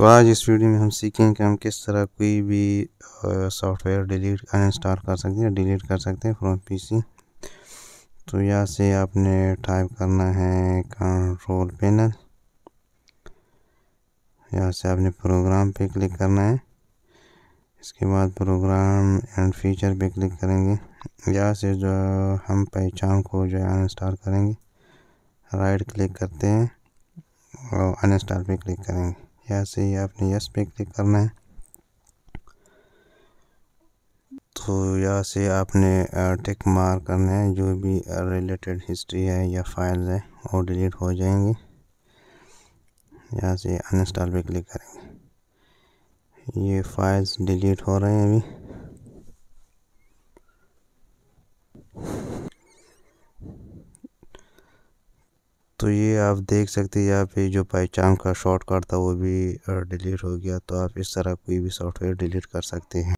तो आज इस वीडियो में हम सीखेंगे कि हम किस तरह कोई भी सॉफ्टवेयर डिलीट अनइंस्टॉल कर सकते हैं डिलीट कर सकते हैं फ्रॉम पीसी तो यहाँ से आपने टाइप करना है कंट्रोल पैनल यहाँ से आपने प्रोग्राम पे क्लिक करना है इसके बाद प्रोग्राम एंड फीचर पे क्लिक करेंगे यहाँ से जो हम पहचान को जो है इंस्टॉल करेंगे राइट क्लिक करते हैं और इंस्टॉल पर क्लिक करेंगे यहाँ से ही आपने यस पे क्लिक करना है तो यहाँ से आपने टिक मार करना है जो भी रिलेटेड हिस्ट्री है या फाइल्स है वो डिलीट हो जाएंगी यहाँ से अनइंस्टॉल पे क्लिक करेंगे ये फाइल्स डिलीट हो रहे हैं अभी तो ये आप देख सकते हैं यहाँ पे जो पाईचाम का शॉर्टकट था वो भी डिलीट हो गया तो आप इस तरह कोई भी सॉफ्टवेयर डिलीट कर सकते हैं